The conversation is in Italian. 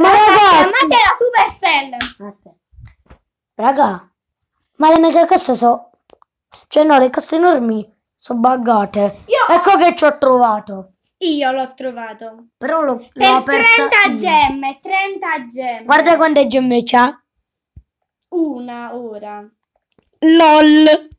Ma ragazzi! Ma è la Supercell! Aspetta. Raga, ma le mega casse sono... Cioè no, le casse enormi sono buggate. Io... Ecco che ci ho trovato. Io l'ho trovato. Però l'ho Per 30 gemme, 30 gemme. Guarda quante gemme c'ha. Una ora. LOL.